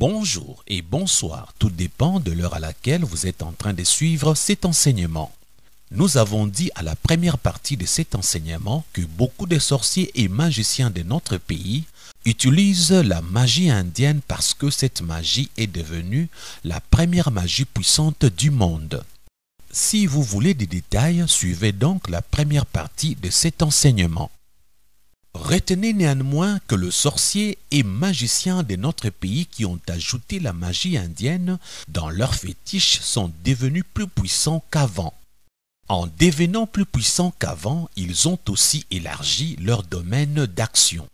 bonjour et bonsoir, tout dépend de l'heure à laquelle vous êtes en train de suivre cet enseignement. Nous avons dit à la première partie de cet enseignement que beaucoup de sorciers et magiciens de notre pays utilisent la magie indienne parce que cette magie est devenue la première magie puissante du monde. Si vous voulez des détails, suivez donc la première partie de cet enseignement. Retenez néanmoins que le sorcier et magicien de notre pays qui ont ajouté la magie indienne dans leurs fétiches sont devenus plus puissants qu'avant. En devenant plus puissants qu'avant, ils ont aussi élargi leur domaine d'action.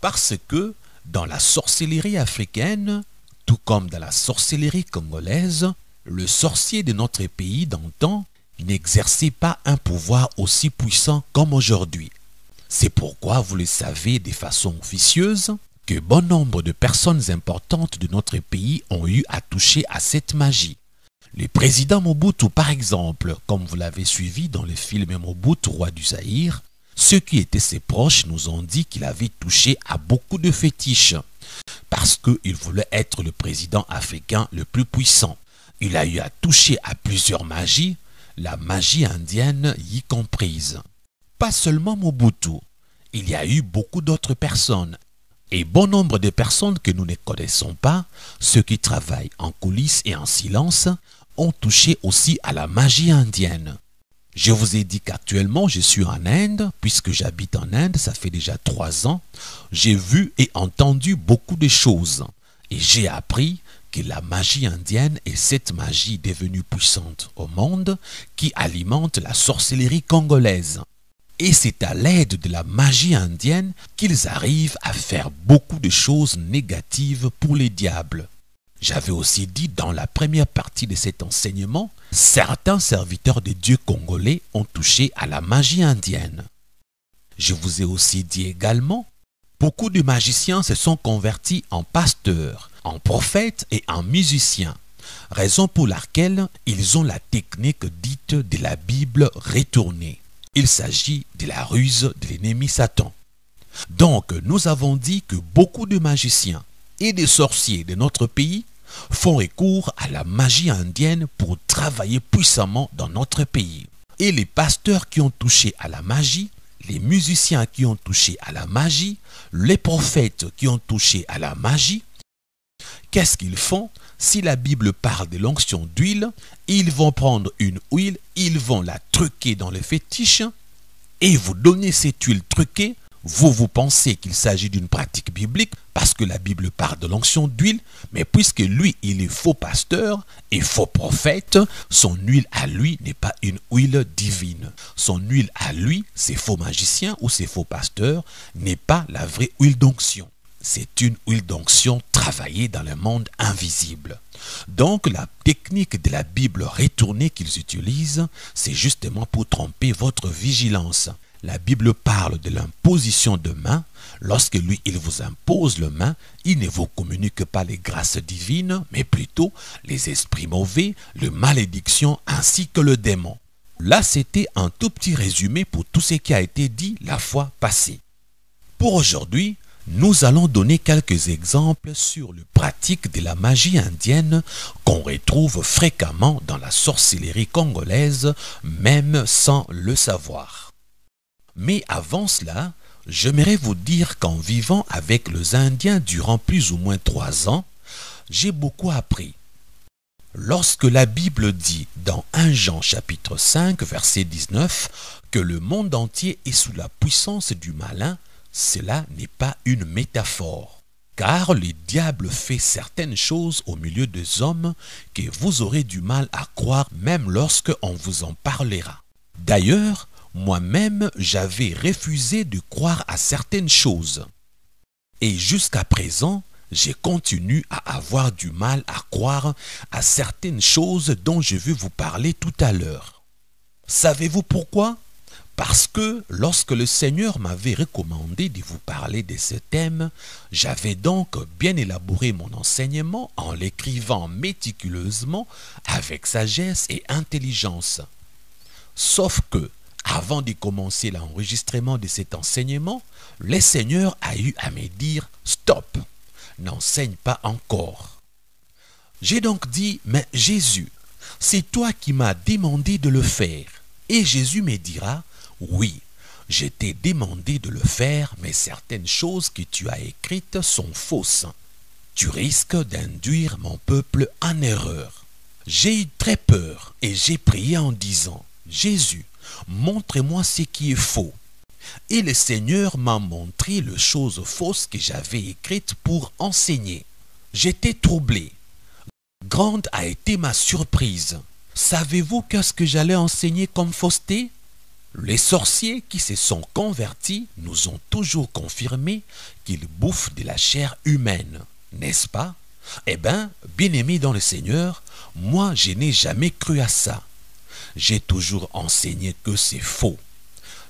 Parce que, dans la sorcellerie africaine, tout comme dans la sorcellerie congolaise, le sorcier de notre pays d'antan n'exerçait pas un pouvoir aussi puissant comme aujourd'hui. C'est pourquoi vous le savez de façon officieuse que bon nombre de personnes importantes de notre pays ont eu à toucher à cette magie. Le président Mobutu, par exemple, comme vous l'avez suivi dans le film Mobutu, roi du Zahir, ceux qui étaient ses proches nous ont dit qu'il avait touché à beaucoup de fétiches, parce qu'il voulait être le président africain le plus puissant. Il a eu à toucher à plusieurs magies, la magie indienne y comprise. Pas seulement Mobutu, il y a eu beaucoup d'autres personnes et bon nombre de personnes que nous ne connaissons pas, ceux qui travaillent en coulisses et en silence, ont touché aussi à la magie indienne. Je vous ai dit qu'actuellement je suis en Inde, puisque j'habite en Inde, ça fait déjà trois ans. J'ai vu et entendu beaucoup de choses, et j'ai appris que la magie indienne est cette magie devenue puissante au monde qui alimente la sorcellerie congolaise. Et c'est à l'aide de la magie indienne qu'ils arrivent à faire beaucoup de choses négatives pour les diables. J'avais aussi dit dans la première partie de cet enseignement, certains serviteurs de dieux congolais ont touché à la magie indienne. Je vous ai aussi dit également, beaucoup de magiciens se sont convertis en pasteurs, en prophètes et en musiciens, raison pour laquelle ils ont la technique dite de la Bible retournée. Il s'agit de la ruse de l'ennemi Satan. Donc, nous avons dit que beaucoup de magiciens et de sorciers de notre pays font recours à la magie indienne pour travailler puissamment dans notre pays. Et les pasteurs qui ont touché à la magie, les musiciens qui ont touché à la magie, les prophètes qui ont touché à la magie, qu'est-ce qu'ils font si la Bible parle de l'onction d'huile, ils vont prendre une huile, ils vont la truquer dans le fétiche et vous donner cette huile truquée. Vous vous pensez qu'il s'agit d'une pratique biblique parce que la Bible parle de l'onction d'huile, mais puisque lui, il est faux pasteur et faux prophète, son huile à lui n'est pas une huile divine. Son huile à lui, ses faux magiciens ou ses faux pasteurs, n'est pas la vraie huile d'onction. C'est une huile d'onction dans le monde invisible. Donc la technique de la Bible retournée qu'ils utilisent, c'est justement pour tromper votre vigilance. La Bible parle de l'imposition de main. Lorsque lui, il vous impose le main, il ne vous communique pas les grâces divines, mais plutôt les esprits mauvais, les malédictions ainsi que le démon. Là, c'était un tout petit résumé pour tout ce qui a été dit la fois passée. Pour aujourd'hui, nous allons donner quelques exemples sur le pratique de la magie indienne qu'on retrouve fréquemment dans la sorcellerie congolaise, même sans le savoir. Mais avant cela, j'aimerais vous dire qu'en vivant avec les Indiens durant plus ou moins trois ans, j'ai beaucoup appris. Lorsque la Bible dit dans 1 Jean chapitre 5 verset 19 que le monde entier est sous la puissance du malin, cela n'est pas une métaphore. Car le diable fait certaines choses au milieu des hommes que vous aurez du mal à croire même lorsque on vous en parlera. D'ailleurs, moi-même, j'avais refusé de croire à certaines choses. Et jusqu'à présent, j'ai continué à avoir du mal à croire à certaines choses dont je veux vous parler tout à l'heure. Savez-vous pourquoi parce que lorsque le Seigneur m'avait recommandé de vous parler de ce thème, j'avais donc bien élaboré mon enseignement en l'écrivant méticuleusement avec sagesse et intelligence. Sauf que, avant de commencer l'enregistrement de cet enseignement, le Seigneur a eu à me dire Stop, n'enseigne pas encore. J'ai donc dit Mais Jésus, c'est toi qui m'as demandé de le faire. Et Jésus me dira, oui, je t'ai demandé de le faire, mais certaines choses que tu as écrites sont fausses. Tu risques d'induire mon peuple en erreur. J'ai eu très peur et j'ai prié en disant, Jésus, montre-moi ce qui est faux. Et le Seigneur m'a montré les choses fausses que j'avais écrites pour enseigner. J'étais troublé. Grande a été ma surprise. Savez-vous qu'est-ce que j'allais enseigner comme fausseté les sorciers qui se sont convertis nous ont toujours confirmé qu'ils bouffent de la chair humaine, n'est-ce pas Eh bien, bien aimé dans le Seigneur, moi je n'ai jamais cru à ça. J'ai toujours enseigné que c'est faux.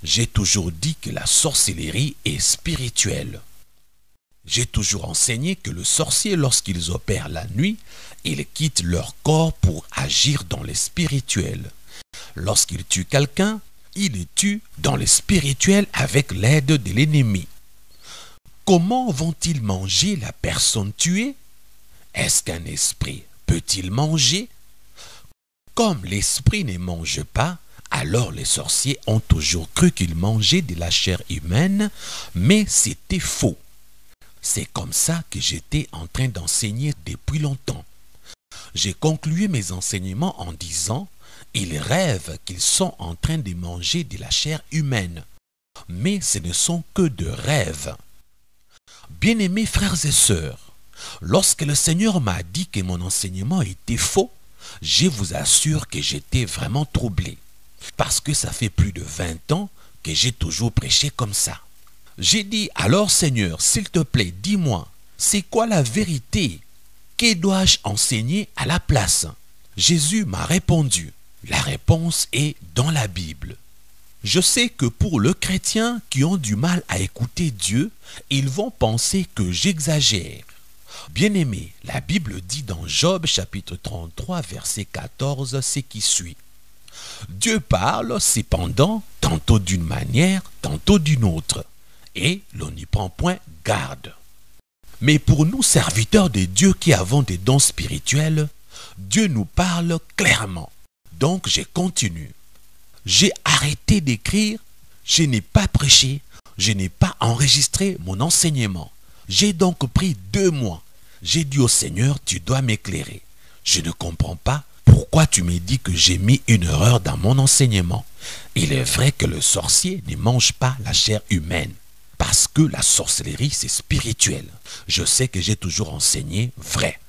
J'ai toujours dit que la sorcellerie est spirituelle. J'ai toujours enseigné que le sorcier, lorsqu'ils opèrent la nuit, ils quittent leur corps pour agir dans le spirituel. Lorsqu'ils tuent quelqu'un, il est tue dans le spirituel avec l'aide de l'ennemi. Comment vont-ils manger la personne tuée Est-ce qu'un esprit peut-il manger Comme l'esprit ne mange pas, alors les sorciers ont toujours cru qu'ils mangeaient de la chair humaine, mais c'était faux. C'est comme ça que j'étais en train d'enseigner depuis longtemps. J'ai conclu mes enseignements en disant ils rêvent qu'ils sont en train de manger de la chair humaine, mais ce ne sont que de rêves. Bien-aimés frères et sœurs, lorsque le Seigneur m'a dit que mon enseignement était faux, je vous assure que j'étais vraiment troublé, parce que ça fait plus de 20 ans que j'ai toujours prêché comme ça. J'ai dit, alors Seigneur, s'il te plaît, dis-moi, c'est quoi la vérité Que dois-je enseigner à la place Jésus m'a répondu, la réponse est dans la Bible. Je sais que pour le chrétien qui ont du mal à écouter Dieu, ils vont penser que j'exagère. Bien-aimé, la Bible dit dans Job chapitre 33 verset 14 ce qui suit. Dieu parle cependant tantôt d'une manière, tantôt d'une autre, et l'on n'y prend point garde. Mais pour nous serviteurs de Dieu qui avons des dons spirituels, Dieu nous parle clairement. Donc j'ai continué. J'ai arrêté d'écrire, je n'ai pas prêché, je n'ai pas enregistré mon enseignement. J'ai donc pris deux mois. J'ai dit au Seigneur, tu dois m'éclairer. Je ne comprends pas pourquoi tu m'es dit que j'ai mis une erreur dans mon enseignement. Il est vrai que le sorcier ne mange pas la chair humaine. Parce que la sorcellerie, c'est spirituel. Je sais que j'ai toujours enseigné vrai.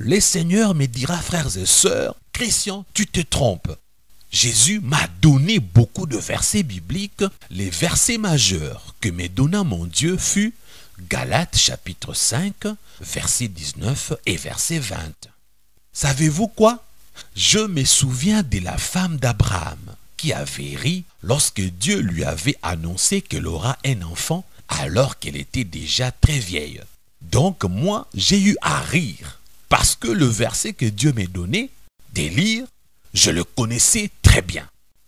Le Seigneur me dira, frères et sœurs, Christian, tu te trompes. Jésus m'a donné beaucoup de versets bibliques. Les versets majeurs que me donna mon Dieu fut Galates chapitre 5, verset 19 et verset 20. Savez-vous quoi Je me souviens de la femme d'Abraham qui avait ri lorsque Dieu lui avait annoncé qu'elle aura un enfant alors qu'elle était déjà très vieille. Donc moi, j'ai eu à rire parce que le verset que Dieu m'a donné, délire, je le connaissais très bien.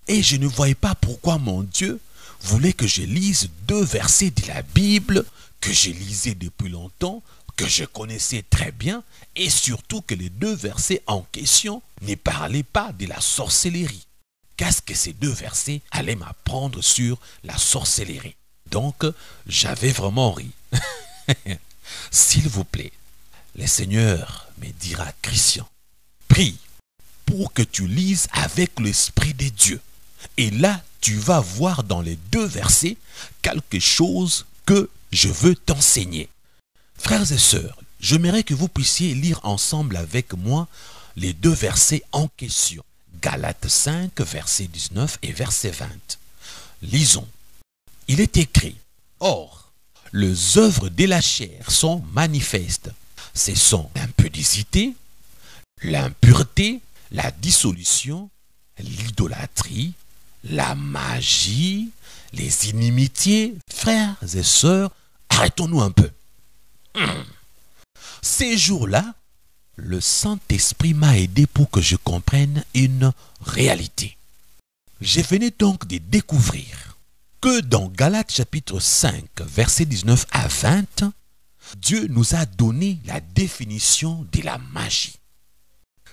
Et je ne voyais pas pourquoi mon Dieu voulait que je lise deux versets de la Bible que je lisais depuis longtemps, que je connaissais très bien, et surtout que les deux versets en question ne parlaient pas de la sorcellerie. Qu'est-ce que ces deux versets allaient m'apprendre sur la sorcellerie Donc, j'avais vraiment ri. S'il vous plaît, le Seigneur me dira, Christian, prie pour que tu lises avec l'Esprit des dieux. Et là, tu vas voir dans les deux versets quelque chose que je veux t'enseigner. Frères et sœurs, j'aimerais que vous puissiez lire ensemble avec moi les deux versets en question. Galates 5, verset 19 et verset 20. Lisons. Il est écrit, Or, les œuvres de la chair sont manifestes, ce sont l'impudicité, l'impureté, la dissolution, l'idolâtrie, la magie, les inimitiés. Frères et sœurs, arrêtons-nous un peu. Hmm. Ces jours-là, le Saint-Esprit m'a aidé pour que je comprenne une réalité. Je venais donc de découvrir que dans Galates chapitre 5, versets 19 à 20, Dieu nous a donné la définition de la magie.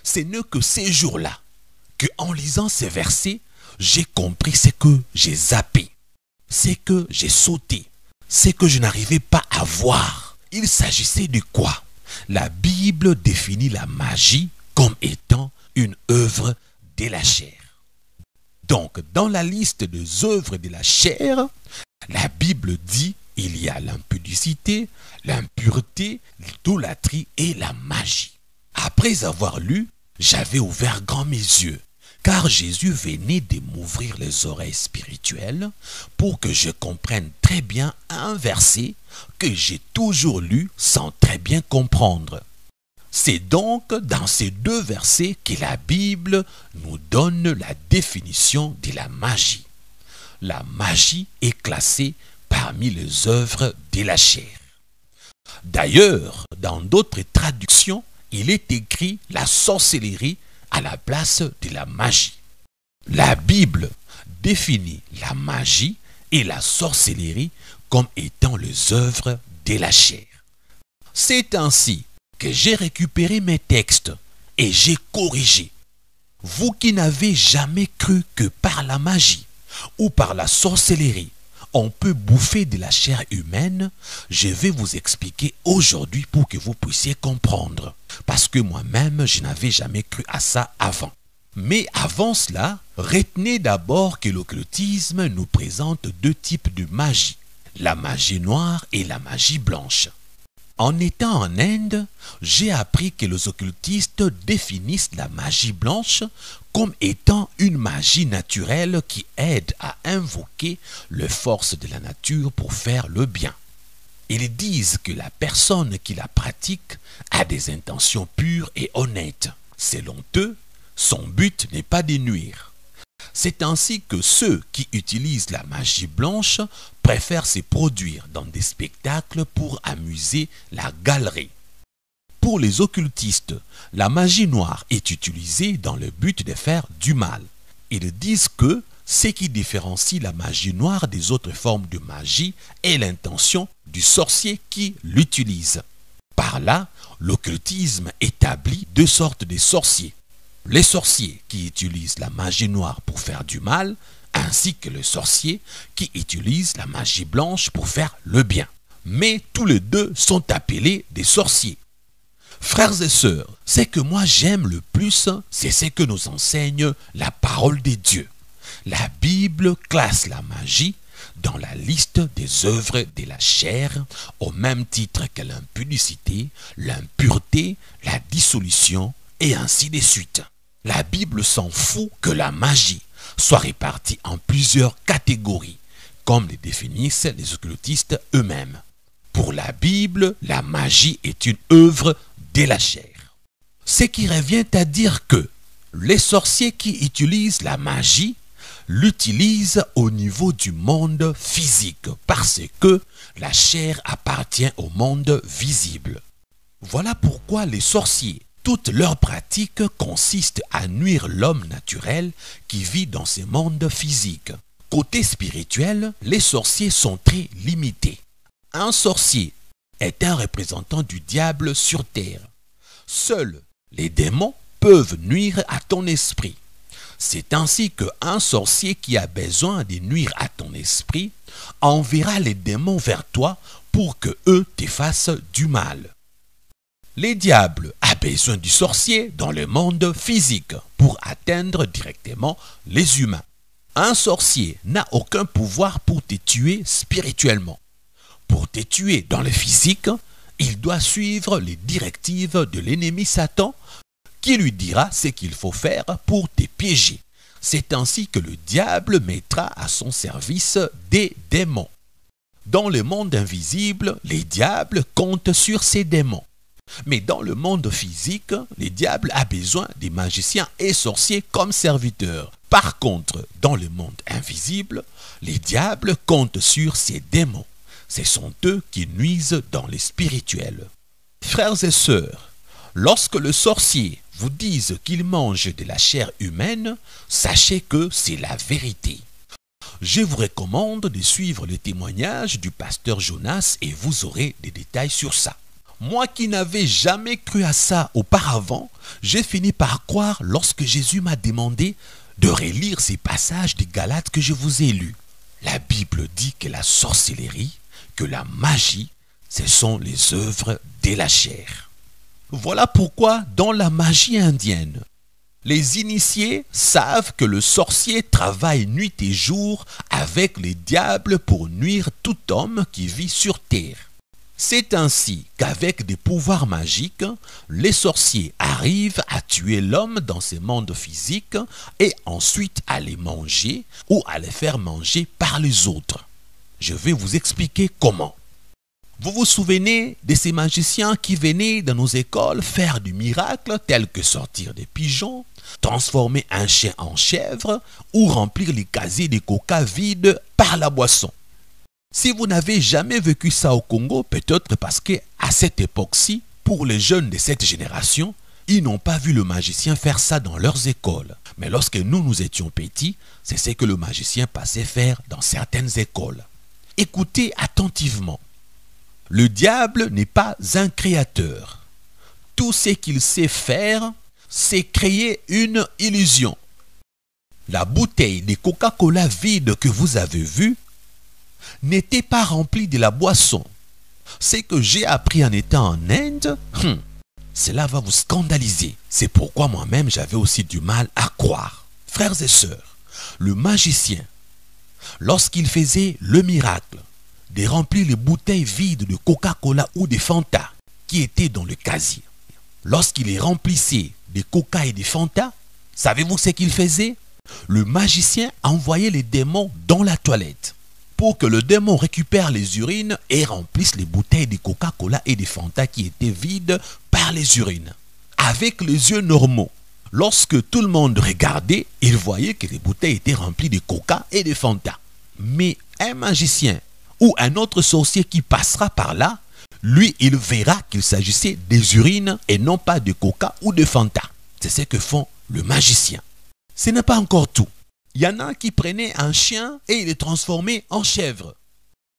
Ce n'est que ces jours-là que, en lisant ces versets, j'ai compris ce que j'ai zappé, ce que j'ai sauté, ce que je n'arrivais pas à voir. Il s'agissait de quoi La Bible définit la magie comme étant une œuvre de la chair. Donc, dans la liste des œuvres de la chair, la Bible dit il y a l'impudicité, l'impureté, l'idolâtrie et la magie. Après avoir lu, j'avais ouvert grand mes yeux, car Jésus venait de m'ouvrir les oreilles spirituelles pour que je comprenne très bien un verset que j'ai toujours lu sans très bien comprendre. C'est donc dans ces deux versets que la Bible nous donne la définition de la magie. La magie est classée parmi les œuvres de la chair. D'ailleurs, dans d'autres traductions, il est écrit la sorcellerie à la place de la magie. La Bible définit la magie et la sorcellerie comme étant les œuvres de la chair. C'est ainsi que j'ai récupéré mes textes et j'ai corrigé. Vous qui n'avez jamais cru que par la magie ou par la sorcellerie, on peut bouffer de la chair humaine, je vais vous expliquer aujourd'hui pour que vous puissiez comprendre. Parce que moi-même, je n'avais jamais cru à ça avant. Mais avant cela, retenez d'abord que l'occultisme nous présente deux types de magie, la magie noire et la magie blanche. En étant en Inde, j'ai appris que les occultistes définissent la magie blanche comme étant une magie naturelle qui aide à invoquer les forces de la nature pour faire le bien. Ils disent que la personne qui la pratique a des intentions pures et honnêtes. Selon eux, son but n'est pas de nuire. C'est ainsi que ceux qui utilisent la magie blanche préfèrent se produire dans des spectacles pour amuser la galerie pour les occultistes, la magie noire est utilisée dans le but de faire du mal. Ils disent que ce qui différencie la magie noire des autres formes de magie est l'intention du sorcier qui l'utilise. Par là, l'occultisme établit deux sortes de sorciers. Les sorciers qui utilisent la magie noire pour faire du mal, ainsi que les sorciers qui utilisent la magie blanche pour faire le bien. Mais tous les deux sont appelés des sorciers. Frères et sœurs, ce que moi j'aime le plus, c'est ce que nous enseigne la parole des dieux. La Bible classe la magie dans la liste des œuvres de la chair au même titre que l'impudicité, l'impureté, la dissolution et ainsi de suite. La Bible s'en fout que la magie soit répartie en plusieurs catégories, comme les définissent les occultistes eux-mêmes. Pour la Bible, la magie est une œuvre de la chair. Ce qui revient à dire que les sorciers qui utilisent la magie l'utilisent au niveau du monde physique parce que la chair appartient au monde visible. Voilà pourquoi les sorciers, toutes leurs pratiques consistent à nuire l'homme naturel qui vit dans ce monde physique. Côté spirituel, les sorciers sont très limités. Un sorcier est un représentant du diable sur terre. Seuls les démons peuvent nuire à ton esprit. C'est ainsi qu'un sorcier qui a besoin de nuire à ton esprit enverra les démons vers toi pour que eux t'effacent du mal. Les diables a besoin du sorcier dans le monde physique pour atteindre directement les humains. Un sorcier n'a aucun pouvoir pour te tuer spirituellement pour te tuer dans le physique, il doit suivre les directives de l'ennemi Satan qui lui dira ce qu'il faut faire pour te piéger. C'est ainsi que le diable mettra à son service des démons. Dans le monde invisible, les diables comptent sur ces démons. Mais dans le monde physique, les diables a besoin des magiciens et sorciers comme serviteurs. Par contre, dans le monde invisible, les diables comptent sur ces démons ce sont eux qui nuisent dans les spirituels. Frères et sœurs, lorsque le sorcier vous dise qu'il mange de la chair humaine, sachez que c'est la vérité. Je vous recommande de suivre le témoignage du pasteur Jonas et vous aurez des détails sur ça. Moi qui n'avais jamais cru à ça auparavant, j'ai fini par croire lorsque Jésus m'a demandé de relire ces passages des Galates que je vous ai lus. La Bible dit que la sorcellerie que la magie, ce sont les œuvres de la chair. Voilà pourquoi dans la magie indienne, les initiés savent que le sorcier travaille nuit et jour avec les diables pour nuire tout homme qui vit sur terre. C'est ainsi qu'avec des pouvoirs magiques, les sorciers arrivent à tuer l'homme dans ses mondes physiques et ensuite à les manger ou à les faire manger par les autres. Je vais vous expliquer comment. Vous vous souvenez de ces magiciens qui venaient dans nos écoles faire du miracle tel que sortir des pigeons, transformer un chien en chèvre ou remplir les casiers des coca vides par la boisson. Si vous n'avez jamais vécu ça au Congo, peut-être parce que à cette époque-ci, pour les jeunes de cette génération, ils n'ont pas vu le magicien faire ça dans leurs écoles. Mais lorsque nous, nous étions petits, c'est ce que le magicien passait faire dans certaines écoles écoutez attentivement. Le diable n'est pas un créateur. Tout ce qu'il sait faire, c'est créer une illusion. La bouteille de Coca-Cola vide que vous avez vue n'était pas remplie de la boisson. Ce que j'ai appris en étant en Inde, hmm, cela va vous scandaliser. C'est pourquoi moi-même j'avais aussi du mal à croire. Frères et sœurs, le magicien lorsqu'il faisait le miracle de remplir les bouteilles vides de Coca-Cola ou de Fanta qui étaient dans le casier, lorsqu'il les remplissait de Coca et de Fanta, savez-vous ce qu'il faisait Le magicien envoyait les démons dans la toilette pour que le démon récupère les urines et remplisse les bouteilles de Coca-Cola et de Fanta qui étaient vides par les urines. Avec les yeux normaux, Lorsque tout le monde regardait, il voyait que les bouteilles étaient remplies de coca et de Fanta. Mais un magicien ou un autre sorcier qui passera par là, lui, il verra qu'il s'agissait des urines et non pas de coca ou de Fanta. C'est ce que font le magicien. Ce n'est pas encore tout. Il y en a qui prenaient un chien et il est transformé en chèvre.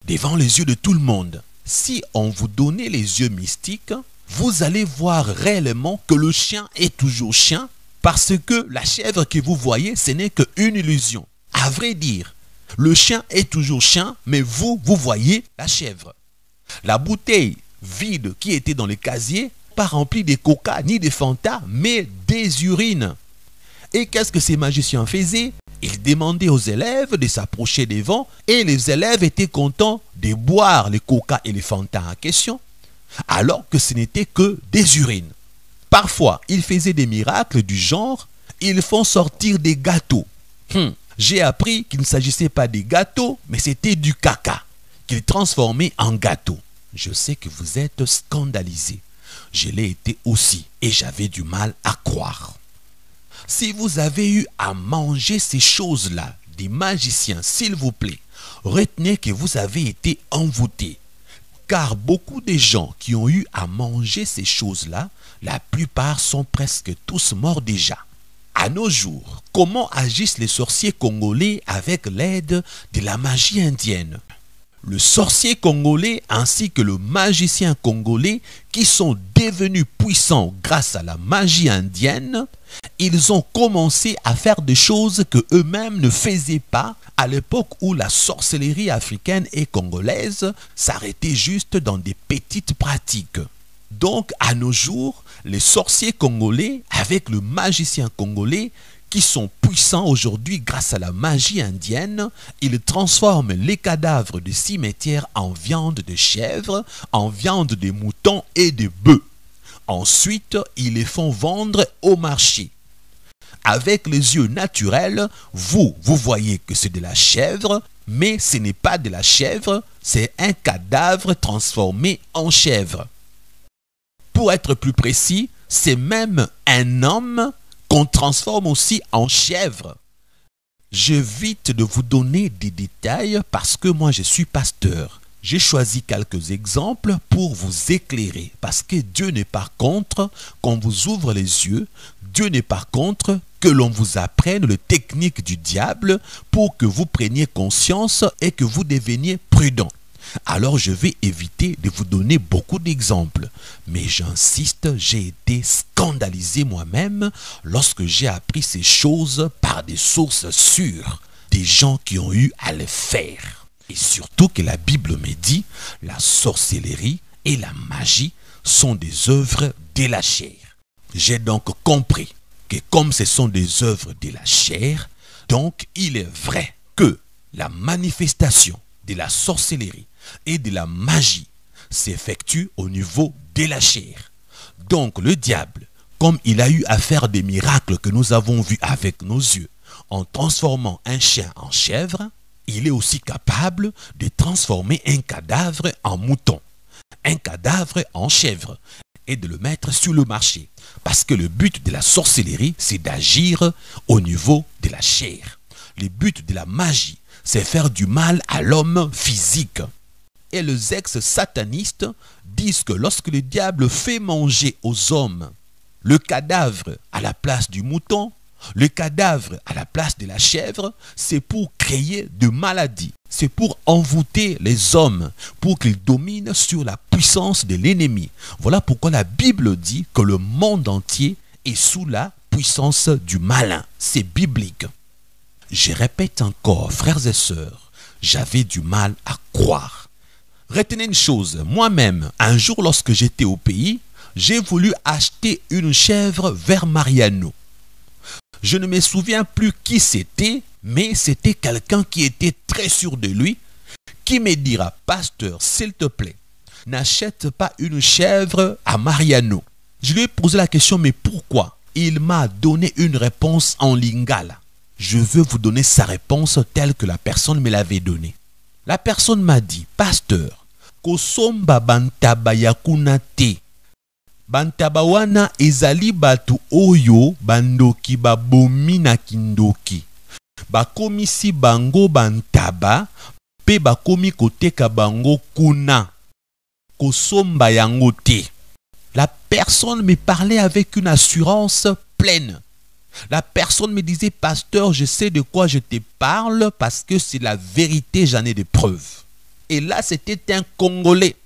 Devant les yeux de tout le monde, si on vous donnait les yeux mystiques, vous allez voir réellement que le chien est toujours chien parce que la chèvre que vous voyez, ce n'est qu'une illusion. À vrai dire, le chien est toujours chien, mais vous, vous voyez la chèvre. La bouteille vide qui était dans le casier, pas remplie de coca ni de fanta, mais des urines. Et qu'est-ce que ces magiciens faisaient Ils demandaient aux élèves de s'approcher des vents et les élèves étaient contents de boire les coca et les fanta en question, alors que ce n'était que des urines. Parfois, ils faisaient des miracles du genre ils font sortir des gâteaux. Hmm. J'ai appris qu'il ne s'agissait pas des gâteaux, mais c'était du caca qu'ils transformait en gâteau. Je sais que vous êtes scandalisé. Je l'ai été aussi et j'avais du mal à croire. Si vous avez eu à manger ces choses-là, des magiciens, s'il vous plaît, retenez que vous avez été envoûtés. Car beaucoup de gens qui ont eu à manger ces choses-là la plupart sont presque tous morts déjà. À nos jours, comment agissent les sorciers congolais avec l'aide de la magie indienne Le sorcier congolais ainsi que le magicien congolais, qui sont devenus puissants grâce à la magie indienne, ils ont commencé à faire des choses que eux-mêmes ne faisaient pas à l'époque où la sorcellerie africaine et congolaise s'arrêtait juste dans des petites pratiques. Donc, à nos jours, les sorciers congolais, avec le magicien congolais, qui sont puissants aujourd'hui grâce à la magie indienne, ils transforment les cadavres de cimetières en viande de chèvre, en viande de mouton et de bœuf. Ensuite, ils les font vendre au marché. Avec les yeux naturels, vous, vous voyez que c'est de la chèvre, mais ce n'est pas de la chèvre, c'est un cadavre transformé en chèvre pour être plus précis, c'est même un homme qu'on transforme aussi en chèvre. J'évite de vous donner des détails parce que moi je suis pasteur. J'ai choisi quelques exemples pour vous éclairer parce que Dieu n'est par contre qu'on vous ouvre les yeux, Dieu n'est par contre que l'on vous apprenne les techniques du diable pour que vous preniez conscience et que vous deveniez prudent. Alors je vais éviter de vous donner beaucoup d'exemples. Mais j'insiste, j'ai été scandalisé moi-même lorsque j'ai appris ces choses par des sources sûres, des gens qui ont eu à le faire. Et surtout que la Bible me dit, la sorcellerie et la magie sont des œuvres de la chair. J'ai donc compris que comme ce sont des œuvres de la chair, donc il est vrai que la manifestation de la sorcellerie et de la magie s'effectue au niveau de la chair. Donc le diable, comme il a eu à faire des miracles que nous avons vus avec nos yeux, en transformant un chien en chèvre, il est aussi capable de transformer un cadavre en mouton, un cadavre en chèvre, et de le mettre sur le marché. Parce que le but de la sorcellerie, c'est d'agir au niveau de la chair. Le but de la magie, c'est faire du mal à l'homme physique et les ex-satanistes disent que lorsque le diable fait manger aux hommes le cadavre à la place du mouton, le cadavre à la place de la chèvre, c'est pour créer de maladies. C'est pour envoûter les hommes, pour qu'ils dominent sur la puissance de l'ennemi. Voilà pourquoi la Bible dit que le monde entier est sous la puissance du malin. C'est biblique. Je répète encore, frères et sœurs, j'avais du mal à croire Retenez une chose, moi-même, un jour lorsque j'étais au pays, j'ai voulu acheter une chèvre vers Mariano. Je ne me souviens plus qui c'était, mais c'était quelqu'un qui était très sûr de lui, qui me dira, pasteur, s'il te plaît, n'achète pas une chèvre à Mariano. Je lui ai posé la question, mais pourquoi Il m'a donné une réponse en lingala. Je veux vous donner sa réponse telle que la personne me l'avait donnée. La personne m'a dit, pasteur, kosomba bantaba ya te bantaba wana ezali bato oyo bandoki babomi na kindoki bakomisi bango bantaba mpe bakomi koteka bango kuna kosomba yango te la personne me parlait avec une assurance pleine la personne me disait pasteur je sais de quoi je te parle parce que c'est la vérité j'en ai des preuves et là, c'était un Congolais.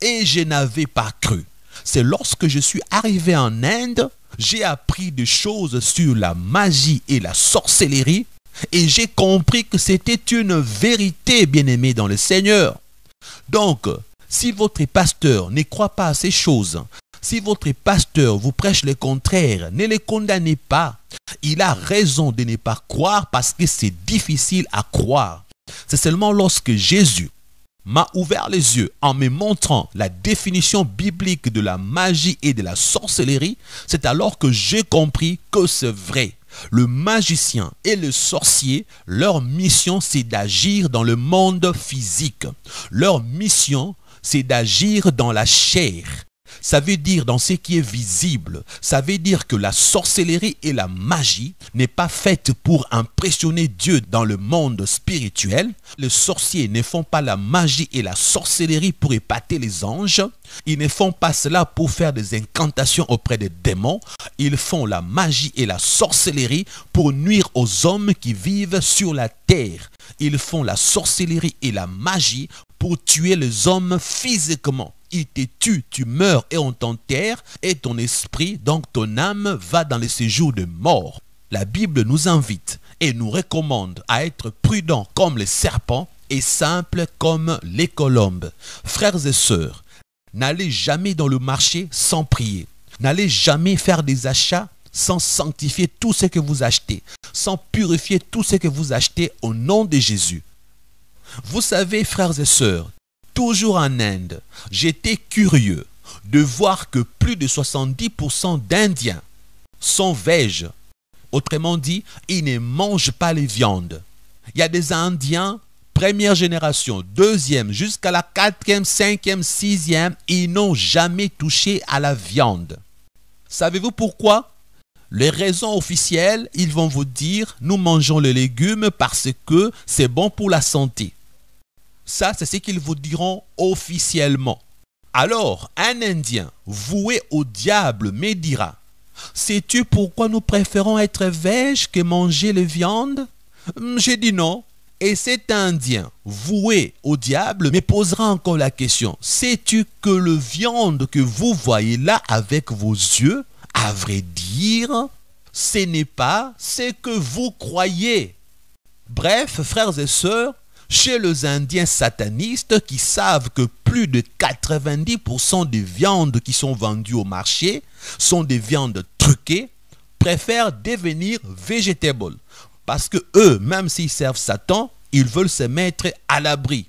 Et je n'avais pas cru. C'est lorsque je suis arrivé en Inde, j'ai appris des choses sur la magie et la sorcellerie. Et j'ai compris que c'était une vérité, bien-aimée dans le Seigneur. Donc, si votre pasteur ne croit pas à ces choses, si votre pasteur vous prêche le contraire, ne les condamnez pas. Il a raison de ne pas croire parce que c'est difficile à croire. C'est seulement lorsque Jésus m'a ouvert les yeux en me montrant la définition biblique de la magie et de la sorcellerie, c'est alors que j'ai compris que c'est vrai. Le magicien et le sorcier, leur mission, c'est d'agir dans le monde physique. Leur mission, c'est d'agir dans la chair. Ça veut dire dans ce qui est visible, ça veut dire que la sorcellerie et la magie n'est pas faite pour impressionner Dieu dans le monde spirituel. Les sorciers ne font pas la magie et la sorcellerie pour épater les anges. Ils ne font pas cela pour faire des incantations auprès des démons. Ils font la magie et la sorcellerie pour nuire aux hommes qui vivent sur la terre. Ils font la sorcellerie et la magie pour tuer les hommes physiquement il te tue, tu meurs et on t'enterre, et ton esprit, donc ton âme, va dans les séjours de mort. La Bible nous invite et nous recommande à être prudents comme les serpents et simples comme les colombes. Frères et sœurs, n'allez jamais dans le marché sans prier. N'allez jamais faire des achats sans sanctifier tout ce que vous achetez, sans purifier tout ce que vous achetez au nom de Jésus. Vous savez, frères et sœurs, toujours en Inde, j'étais curieux de voir que plus de 70% d'Indiens sont vèges. Autrement dit, ils ne mangent pas les viandes. Il y a des Indiens, première génération, deuxième, jusqu'à la quatrième, cinquième, sixième, ils n'ont jamais touché à la viande. Savez-vous pourquoi Les raisons officielles, ils vont vous dire, nous mangeons les légumes parce que c'est bon pour la santé. Ça, c'est ce qu'ils vous diront officiellement. Alors, un Indien voué au diable me dira, Sais-tu pourquoi nous préférons être vêches que manger les viandes hum, J'ai dit non. Et cet Indien voué au diable me posera encore la question, sais-tu que le viande que vous voyez là avec vos yeux, à vrai dire, ce n'est pas ce que vous croyez Bref, frères et sœurs, chez les Indiens satanistes qui savent que plus de 90% des viandes qui sont vendues au marché sont des viandes truquées, préfèrent devenir végétables. Parce que eux, même s'ils servent Satan, ils veulent se mettre à l'abri.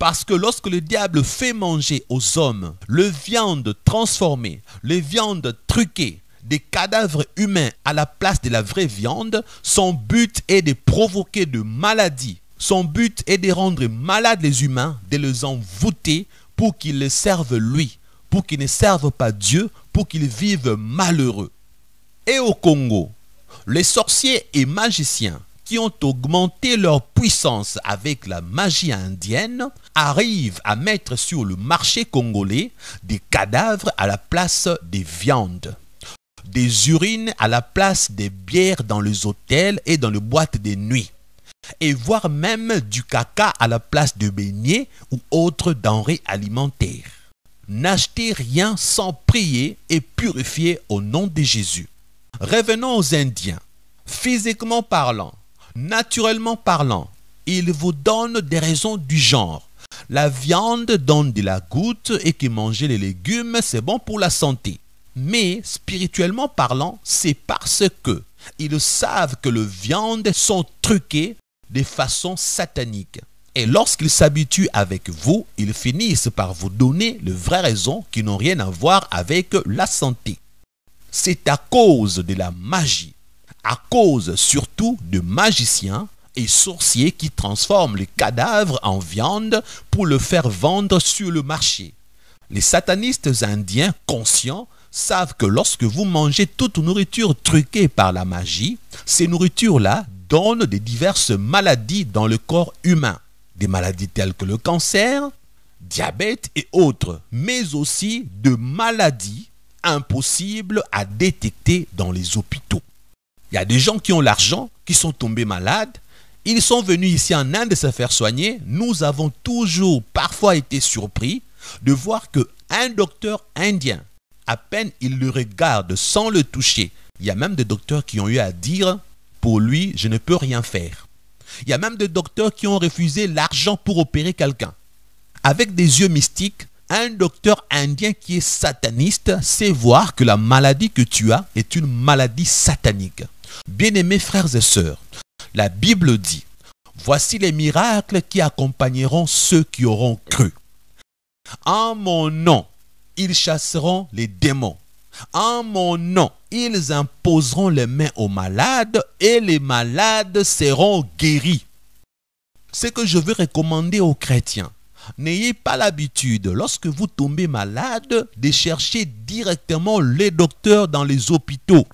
Parce que lorsque le diable fait manger aux hommes le viande transformée, les viandes truquées, des cadavres humains à la place de la vraie viande, son but est de provoquer de maladies son but est de rendre malades les humains, de les envoûter pour qu'ils le servent lui, pour qu'ils ne servent pas Dieu, pour qu'ils vivent malheureux. Et au Congo, les sorciers et magiciens qui ont augmenté leur puissance avec la magie indienne arrivent à mettre sur le marché congolais des cadavres à la place des viandes, des urines à la place des bières dans les hôtels et dans les boîtes de nuit et voire même du caca à la place de beignets ou autres denrées alimentaires. N'achetez rien sans prier et purifier au nom de Jésus. Revenons aux Indiens. Physiquement parlant, naturellement parlant, ils vous donnent des raisons du genre. La viande donne de la goutte et que manger les légumes, c'est bon pour la santé. Mais spirituellement parlant, c'est parce que ils savent que les viandes sont truquées façons façon satanique. Et lorsqu'ils s'habituent avec vous, ils finissent par vous donner les vraies raisons qui n'ont rien à voir avec la santé. C'est à cause de la magie, à cause surtout de magiciens et sorciers qui transforment les cadavres en viande pour le faire vendre sur le marché. Les satanistes indiens conscients savent que lorsque vous mangez toute nourriture truquée par la magie, ces nourritures-là donne des diverses maladies dans le corps humain. Des maladies telles que le cancer, diabète et autres, mais aussi de maladies impossibles à détecter dans les hôpitaux. Il y a des gens qui ont l'argent, qui sont tombés malades. Ils sont venus ici en Inde se faire soigner. Nous avons toujours parfois été surpris de voir que un docteur indien, à peine il le regarde sans le toucher, il y a même des docteurs qui ont eu à dire pour lui, je ne peux rien faire. Il y a même des docteurs qui ont refusé l'argent pour opérer quelqu'un. Avec des yeux mystiques, un docteur indien qui est sataniste sait voir que la maladie que tu as est une maladie satanique. Bien-aimés frères et sœurs, la Bible dit, voici les miracles qui accompagneront ceux qui auront cru. En mon nom, ils chasseront les démons. En mon nom, ils imposeront les mains aux malades et les malades seront guéris. Ce que je veux recommander aux chrétiens, n'ayez pas l'habitude, lorsque vous tombez malade, de chercher directement les docteurs dans les hôpitaux.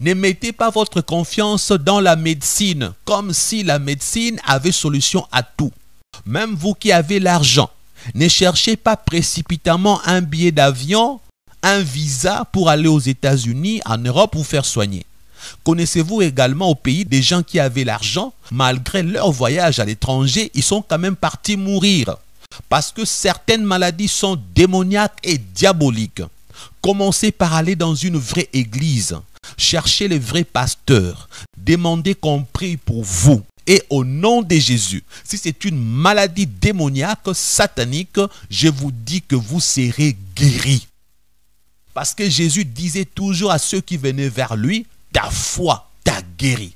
Ne mettez pas votre confiance dans la médecine, comme si la médecine avait solution à tout. Même vous qui avez l'argent, ne cherchez pas précipitamment un billet d'avion un visa pour aller aux États-Unis, en Europe, pour faire soigner. Connaissez-vous également au pays des gens qui avaient l'argent, malgré leur voyage à l'étranger, ils sont quand même partis mourir Parce que certaines maladies sont démoniaques et diaboliques. Commencez par aller dans une vraie église, cherchez les vrais pasteurs, demandez qu'on prie pour vous. Et au nom de Jésus, si c'est une maladie démoniaque, satanique, je vous dis que vous serez guéri. Parce que Jésus disait toujours à ceux qui venaient vers lui, ta foi t'a guéri.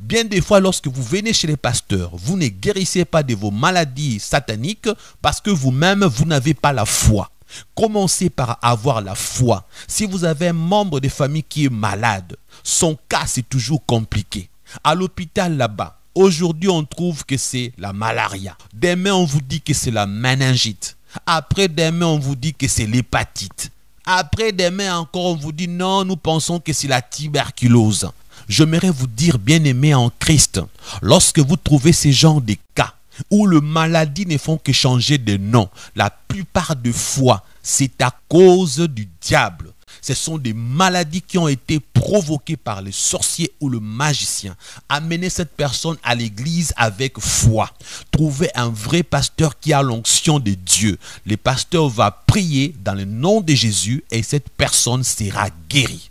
Bien des fois, lorsque vous venez chez les pasteurs, vous ne guérissez pas de vos maladies sataniques parce que vous-même, vous, n'avez pas la foi. Commencez par avoir la foi. Si vous avez un membre de famille qui est malade, son cas, c'est toujours compliqué. À l'hôpital là-bas, aujourd'hui, on trouve que c'est la malaria. Demain, on vous dit que c'est la méningite. Après demain, on vous dit que c'est l'hépatite. Après demain encore, on vous dit non, nous pensons que c'est la tuberculose. J'aimerais vous dire, bien aimé en Christ, lorsque vous trouvez ces genre de cas où le maladie ne font que changer de nom, la plupart des fois, c'est à cause du diable. Ce sont des maladies qui ont été provoquées par les sorciers ou le magicien. Amenez cette personne à l'église avec foi. Trouvez un vrai pasteur qui a l'onction de Dieu. Le pasteur va prier dans le nom de Jésus et cette personne sera guérie.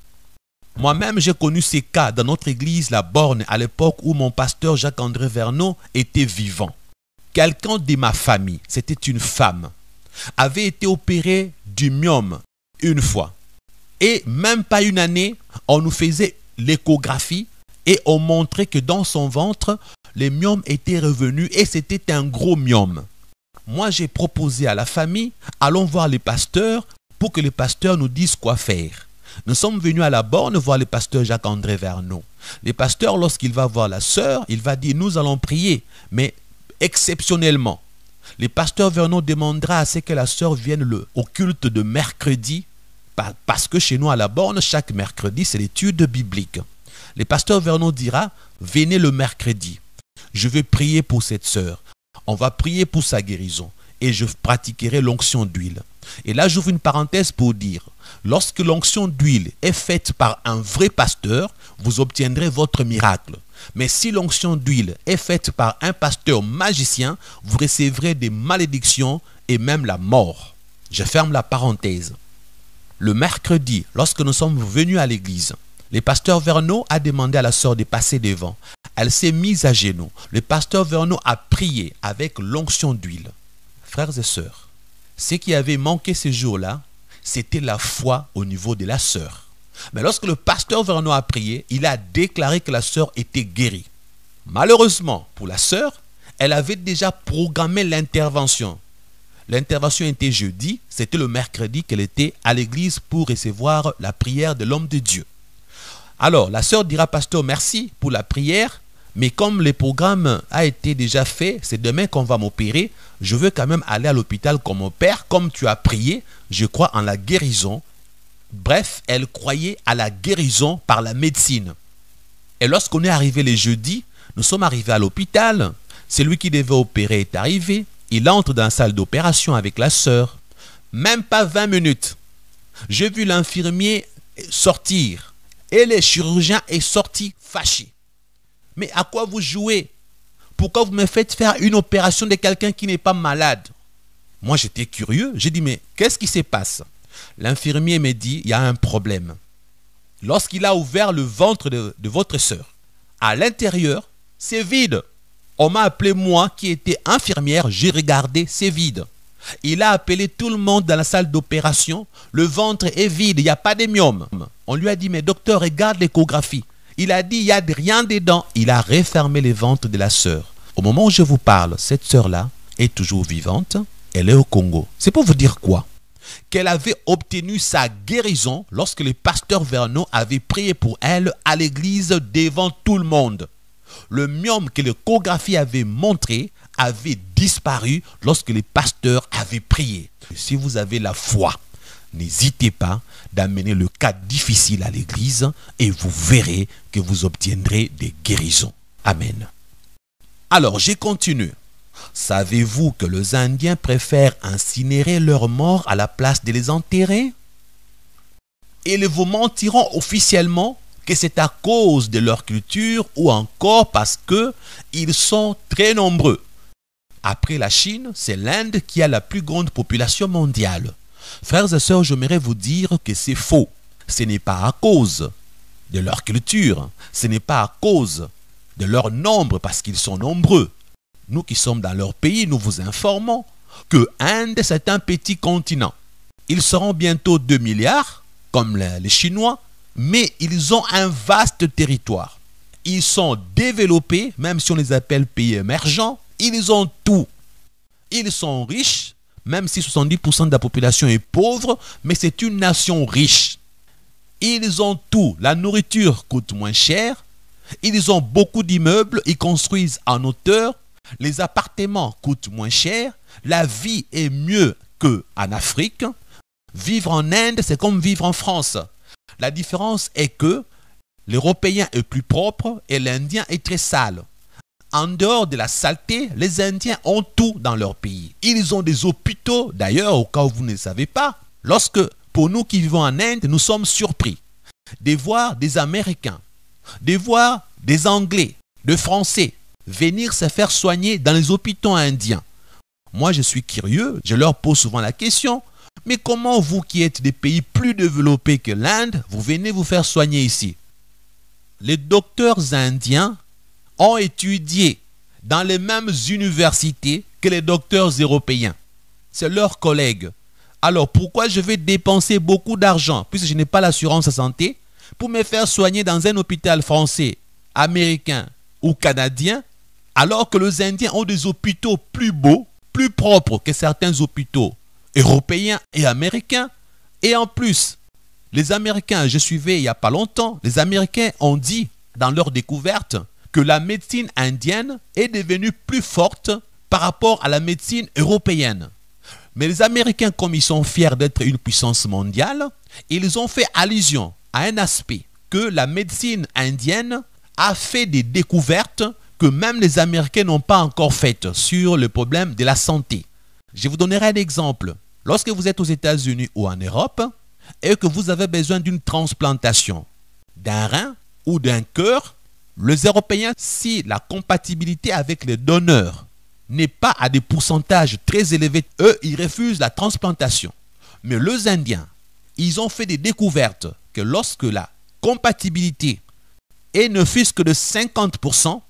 Moi-même, j'ai connu ces cas dans notre église, la Borne, à l'époque où mon pasteur Jacques-André Vernon était vivant. Quelqu'un de ma famille, c'était une femme, avait été opéré du myome une fois. Et même pas une année, on nous faisait l'échographie et on montrait que dans son ventre, les myomes étaient revenus et c'était un gros myome. Moi, j'ai proposé à la famille, allons voir les pasteurs pour que les pasteurs nous disent quoi faire. Nous sommes venus à la borne voir le pasteur Jacques-André Verneau. Le pasteur, lorsqu'il va voir la sœur, il va dire, nous allons prier, mais exceptionnellement. Le pasteur Verneau demandera à ce que la sœur vienne le, au culte de mercredi parce que chez nous, à la borne, chaque mercredi, c'est l'étude biblique. Le pasteur Vernon dira, venez le mercredi. Je vais prier pour cette sœur. On va prier pour sa guérison. Et je pratiquerai l'onction d'huile. Et là, j'ouvre une parenthèse pour dire, lorsque l'onction d'huile est faite par un vrai pasteur, vous obtiendrez votre miracle. Mais si l'onction d'huile est faite par un pasteur magicien, vous recevrez des malédictions et même la mort. Je ferme la parenthèse le mercredi, lorsque nous sommes venus à l'église, le pasteur Verneau a demandé à la sœur de passer devant. Elle s'est mise à genoux. Le pasteur Verneau a prié avec l'onction d'huile. Frères et sœurs, ce qui avait manqué ce jour là c'était la foi au niveau de la sœur. Mais lorsque le pasteur Verneau a prié, il a déclaré que la sœur était guérie. Malheureusement pour la sœur, elle avait déjà programmé l'intervention. L'intervention était jeudi, c'était le mercredi qu'elle était à l'église pour recevoir la prière de l'homme de Dieu. Alors, la sœur dira, pasteur, merci pour la prière, mais comme le programme a été déjà fait, c'est demain qu'on va m'opérer, je veux quand même aller à l'hôpital comme mon père, comme tu as prié, je crois en la guérison. Bref, elle croyait à la guérison par la médecine. Et lorsqu'on est arrivé le jeudi, nous sommes arrivés à l'hôpital, celui qui devait opérer est arrivé, il entre dans la salle d'opération avec la sœur. Même pas 20 minutes. J'ai vu l'infirmier sortir. Et le chirurgien est sorti fâché. Mais à quoi vous jouez Pourquoi vous me faites faire une opération de quelqu'un qui n'est pas malade Moi, j'étais curieux. J'ai dit, mais qu'est-ce qui se passe L'infirmier me dit, il y a un problème. Lorsqu'il a ouvert le ventre de, votre sœur, à l'intérieur, c'est vide. On m'a appelé moi qui étais infirmière, j'ai regardé, c'est vide. Il a appelé tout le monde dans la salle d'opération, le ventre est vide, il n'y a pas de On lui a dit, mais docteur, regarde l'échographie. Il a dit, il n'y a rien dedans. Il a refermé les ventre de la sœur. Au moment où je vous parle, cette sœur-là est toujours vivante, elle est au Congo. C'est pour vous dire quoi Qu'elle avait obtenu sa guérison lorsque le pasteur Vernon avait prié pour elle à l'église devant tout le monde le myome que l'échographie avait montré avait disparu lorsque les pasteurs avaient prié. Si vous avez la foi, n'hésitez pas d'amener le cas difficile à l'église et vous verrez que vous obtiendrez des guérisons. Amen. Alors, j'ai continué. Savez-vous que les Indiens préfèrent incinérer leurs morts à la place de les enterrer Et Ils vous mentiront officiellement que c'est à cause de leur culture ou encore parce que ils sont très nombreux. Après la Chine, c'est l'Inde qui a la plus grande population mondiale. Frères et sœurs, j'aimerais vous dire que c'est faux. Ce n'est pas à cause de leur culture, ce n'est pas à cause de leur nombre parce qu'ils sont nombreux. Nous qui sommes dans leur pays, nous vous informons que l'Inde c'est un petit continent. Ils seront bientôt 2 milliards, comme les Chinois, mais ils ont un vaste territoire. Ils sont développés, même si on les appelle pays émergents, ils ont tout. Ils sont riches, même si 70% de la population est pauvre, mais c'est une nation riche. Ils ont tout. La nourriture coûte moins cher. Ils ont beaucoup d'immeubles. Ils construisent en hauteur. Les appartements coûtent moins cher. La vie est mieux qu'en Afrique. Vivre en Inde, c'est comme vivre en France. La différence est que l'Européen est plus propre et l'Indien est très sale. En dehors de la saleté, les Indiens ont tout dans leur pays. Ils ont des hôpitaux, d'ailleurs, au cas où vous ne le savez pas. Lorsque, pour nous qui vivons en Inde, nous sommes surpris de voir des Américains, de voir des Anglais, des Français venir se faire soigner dans les hôpitaux indiens. Moi, je suis curieux, je leur pose souvent la question, mais comment vous qui êtes des pays plus développés que l'Inde, vous venez vous faire soigner ici Les docteurs indiens ont étudié dans les mêmes universités que les docteurs européens. C'est leurs collègues. Alors pourquoi je vais dépenser beaucoup d'argent puisque je n'ai pas l'assurance santé pour me faire soigner dans un hôpital français, américain ou canadien alors que les Indiens ont des hôpitaux plus beaux, plus propres que certains hôpitaux européens et américains. Et en plus, les Américains, je suivais il n'y a pas longtemps, les Américains ont dit dans leur découverte que la médecine indienne est devenue plus forte par rapport à la médecine européenne. Mais les Américains, comme ils sont fiers d'être une puissance mondiale, ils ont fait allusion à un aspect que la médecine indienne a fait des découvertes que même les Américains n'ont pas encore faites sur le problème de la santé. Je vous donnerai un exemple. Lorsque vous êtes aux États-Unis ou en Europe et que vous avez besoin d'une transplantation d'un rein ou d'un cœur, les Européens, si la compatibilité avec les donneurs n'est pas à des pourcentages très élevés, eux, ils refusent la transplantation. Mais les Indiens, ils ont fait des découvertes que lorsque la compatibilité est ne fût-ce que de 50%,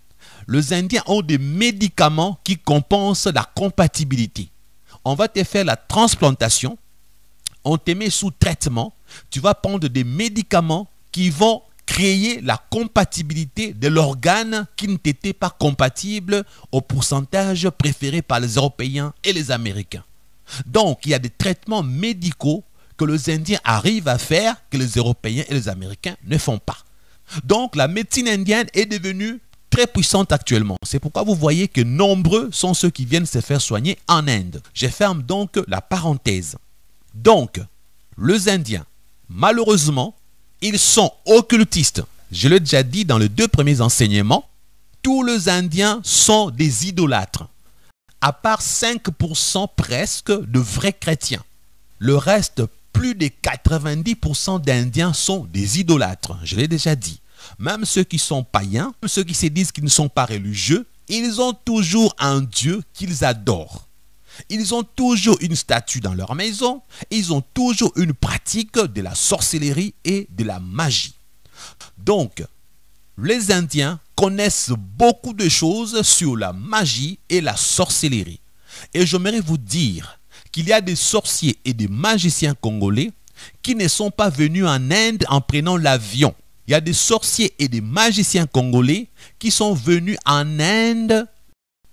les Indiens ont des médicaments qui compensent la compatibilité on va te faire la transplantation, on te met sous traitement, tu vas prendre des médicaments qui vont créer la compatibilité de l'organe qui ne t'était pas compatible au pourcentage préféré par les Européens et les Américains. Donc, il y a des traitements médicaux que les Indiens arrivent à faire que les Européens et les Américains ne font pas. Donc, la médecine indienne est devenue très puissante actuellement. C'est pourquoi vous voyez que nombreux sont ceux qui viennent se faire soigner en Inde. Je ferme donc la parenthèse. Donc, les Indiens, malheureusement, ils sont occultistes. Je l'ai déjà dit dans les deux premiers enseignements, tous les Indiens sont des idolâtres, à part 5% presque de vrais chrétiens. Le reste, plus de 90% d'Indiens sont des idolâtres, je l'ai déjà dit. Même ceux qui sont païens, ceux qui se disent qu'ils ne sont pas religieux, ils ont toujours un Dieu qu'ils adorent. Ils ont toujours une statue dans leur maison, ils ont toujours une pratique de la sorcellerie et de la magie. Donc, les Indiens connaissent beaucoup de choses sur la magie et la sorcellerie. Et j'aimerais vous dire qu'il y a des sorciers et des magiciens congolais qui ne sont pas venus en Inde en prenant l'avion il y a des sorciers et des magiciens congolais qui sont venus en Inde,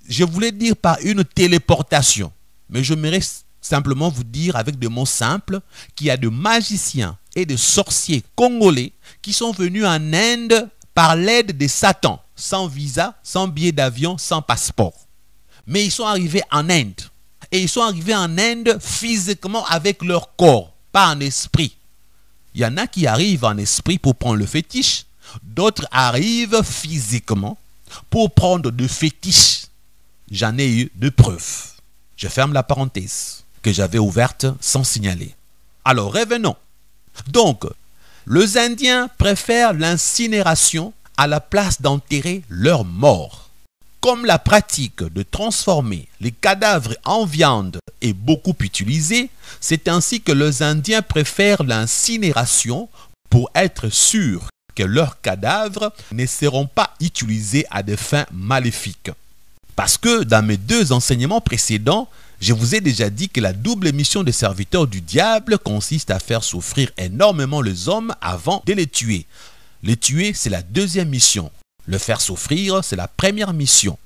je voulais dire par une téléportation, mais je j'aimerais simplement vous dire avec des mots simples qu'il y a des magiciens et des sorciers congolais qui sont venus en Inde par l'aide de Satan, sans visa, sans billet d'avion, sans passeport. Mais ils sont arrivés en Inde. Et ils sont arrivés en Inde physiquement avec leur corps, pas en esprit. Il y en a qui arrivent en esprit pour prendre le fétiche. D'autres arrivent physiquement pour prendre le fétiche. J'en ai eu de preuves. Je ferme la parenthèse que j'avais ouverte sans signaler. Alors revenons. Donc, les Indiens préfèrent l'incinération à la place d'enterrer leurs morts comme la pratique de transformer les cadavres en viande est beaucoup utilisée, c'est ainsi que les Indiens préfèrent l'incinération pour être sûrs que leurs cadavres ne seront pas utilisés à des fins maléfiques. Parce que dans mes deux enseignements précédents, je vous ai déjà dit que la double mission des serviteurs du diable consiste à faire souffrir énormément les hommes avant de les tuer. Les tuer, c'est la deuxième mission. Le faire souffrir, c'est la première mission.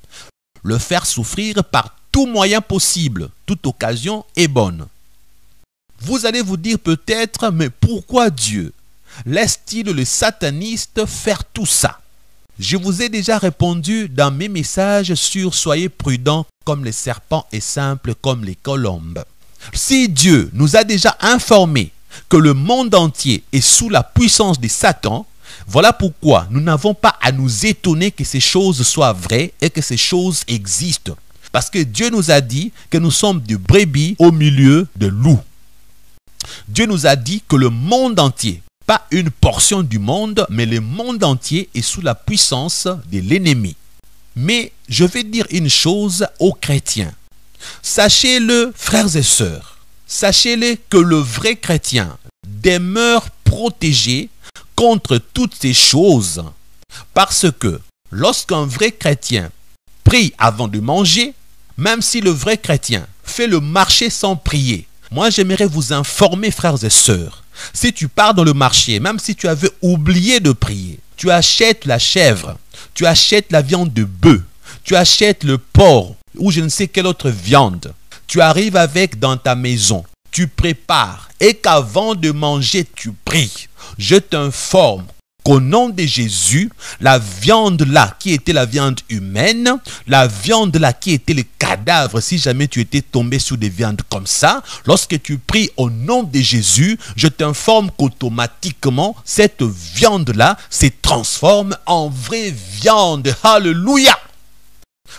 Le faire souffrir par tout moyen possible. Toute occasion est bonne. Vous allez vous dire peut-être, mais pourquoi Dieu laisse-t-il le sataniste faire tout ça Je vous ai déjà répondu dans mes messages sur Soyez prudents comme les serpents et simples comme les colombes. Si Dieu nous a déjà informés que le monde entier est sous la puissance de Satan, voilà pourquoi nous n'avons pas à nous étonner que ces choses soient vraies et que ces choses existent. Parce que Dieu nous a dit que nous sommes des brebis au milieu de loups. Dieu nous a dit que le monde entier, pas une portion du monde, mais le monde entier est sous la puissance de l'ennemi. Mais je vais dire une chose aux chrétiens. Sachez-le, frères et sœurs, sachez-le que le vrai chrétien demeure protégé contre toutes ces choses. Parce que lorsqu'un vrai chrétien prie avant de manger, même si le vrai chrétien fait le marché sans prier, moi j'aimerais vous informer frères et sœurs, si tu pars dans le marché, même si tu avais oublié de prier, tu achètes la chèvre, tu achètes la viande de bœuf, tu achètes le porc ou je ne sais quelle autre viande, tu arrives avec dans ta maison, tu prépares et qu'avant de manger, tu pries je t'informe qu'au nom de Jésus, la viande là qui était la viande humaine, la viande là qui était le cadavre, si jamais tu étais tombé sur des viandes comme ça, lorsque tu pries au nom de Jésus, je t'informe qu'automatiquement, cette viande là se transforme en vraie viande. Hallelujah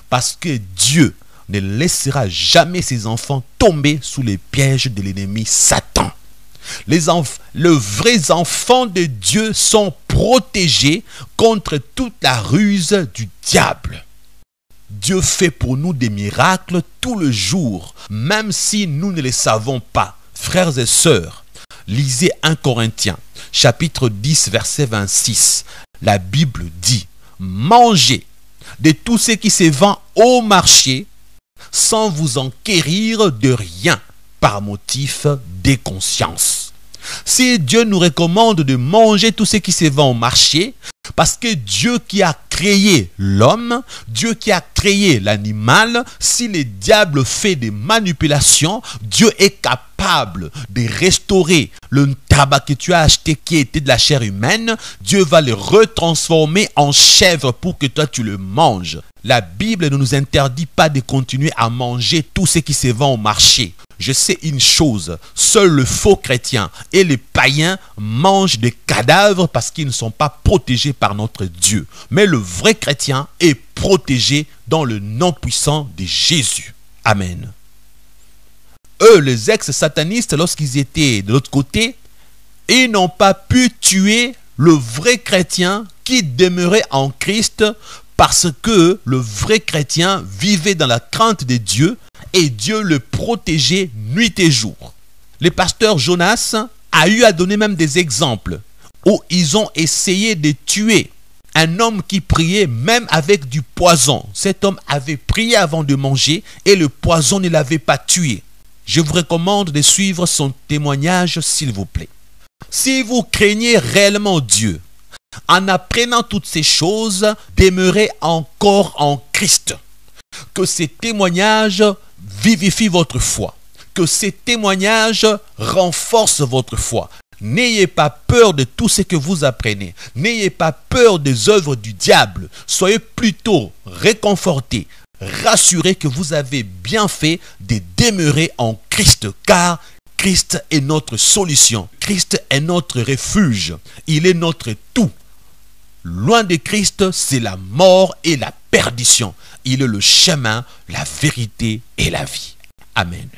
Parce que Dieu ne laissera jamais ses enfants tomber sous les pièges de l'ennemi Satan. Les vrais enfants de Dieu sont protégés contre toute la ruse du diable. Dieu fait pour nous des miracles tout le jour, même si nous ne les savons pas. Frères et sœurs, lisez 1 Corinthiens, chapitre 10, verset 26. La Bible dit, mangez de tout ce qui se vend au marché sans vous enquérir de rien par motif des consciences. Si Dieu nous recommande de manger tout ce qui se vend au marché, parce que Dieu qui a créé l'homme, Dieu qui a créé l'animal, si le diable fait des manipulations, Dieu est capable de restaurer le tabac que tu as acheté qui était de la chair humaine, Dieu va le retransformer en chèvre pour que toi tu le manges. La Bible ne nous interdit pas de continuer à manger tout ce qui se vend au marché. Je sais une chose, seuls le faux chrétien et les païens mangent des cadavres parce qu'ils ne sont pas protégés par notre Dieu. Mais le vrai chrétien est protégé dans le nom puissant de Jésus. Amen eux, les ex-satanistes, lorsqu'ils étaient de l'autre côté, ils n'ont pas pu tuer le vrai chrétien qui demeurait en Christ parce que le vrai chrétien vivait dans la crainte de Dieu et Dieu le protégeait nuit et jour. Le pasteur Jonas a eu à donner même des exemples où ils ont essayé de tuer un homme qui priait même avec du poison. Cet homme avait prié avant de manger et le poison ne l'avait pas tué. Je vous recommande de suivre son témoignage, s'il vous plaît. Si vous craignez réellement Dieu, en apprenant toutes ces choses, demeurez encore en Christ. Que ces témoignages vivifient votre foi. Que ces témoignages renforcent votre foi. N'ayez pas peur de tout ce que vous apprenez. N'ayez pas peur des œuvres du diable. Soyez plutôt réconfortés, rassurez que vous avez bien fait de demeurer en Christ, car Christ est notre solution. Christ est notre refuge. Il est notre tout. Loin de Christ, c'est la mort et la perdition. Il est le chemin, la vérité et la vie. Amen.